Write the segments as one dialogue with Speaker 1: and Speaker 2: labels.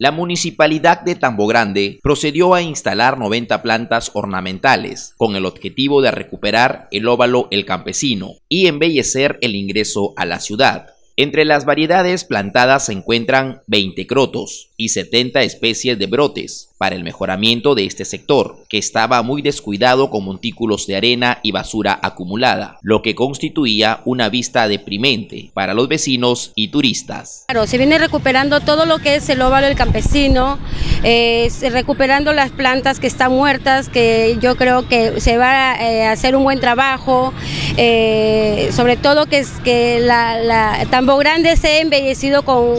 Speaker 1: la municipalidad de Tambogrande procedió a instalar 90 plantas ornamentales con el objetivo de recuperar el óvalo El Campesino y embellecer el ingreso a la ciudad. Entre las variedades plantadas se encuentran 20 crotos y 70 especies de brotes, para el mejoramiento de este sector, que estaba muy descuidado con montículos de arena y basura acumulada, lo que constituía una vista deprimente para los vecinos y turistas.
Speaker 2: Claro, se viene recuperando todo lo que es el óvalo del campesino, eh, recuperando las plantas que están muertas, que yo creo que se va eh, a hacer un buen trabajo, eh, sobre todo que, la, la Tambo Grande se ha embellecido con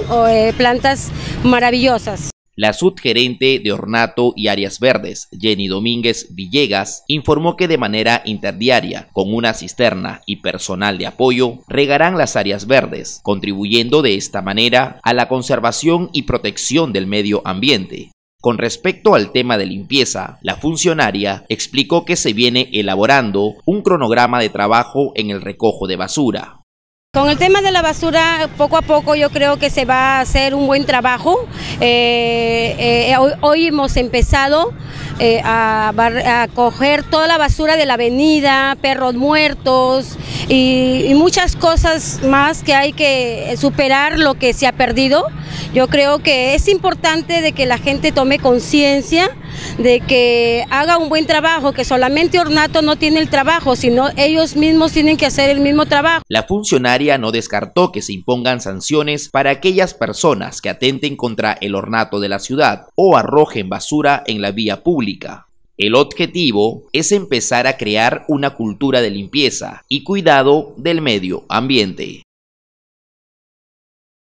Speaker 2: plantas maravillosas.
Speaker 1: La subgerente de Ornato y Áreas Verdes, Jenny Domínguez Villegas, informó que de manera interdiaria, con una cisterna y personal de apoyo, regarán las áreas verdes, contribuyendo de esta manera a la conservación y protección del medio ambiente. Con respecto al tema de limpieza, la funcionaria explicó que se viene elaborando un cronograma de trabajo en el recojo de basura,
Speaker 2: con el tema de la basura, poco a poco yo creo que se va a hacer un buen trabajo. Eh, eh, hoy, hemos empezado eh, a, coger toda la basura de la avenida, perros muertos y muchas cosas más que hay que superar lo que se ha perdido. Yo creo que es importante de que la gente tome conciencia de que haga un buen trabajo, que solamente Ornato no tiene el trabajo, sino ellos mismos tienen que hacer el mismo trabajo.
Speaker 1: La funcionaria no descartó que se impongan sanciones para aquellas personas que atenten contra el ornato de la ciudad o arrojen basura en la vía pública. El objetivo es empezar a crear una cultura de limpieza y cuidado del medio ambiente.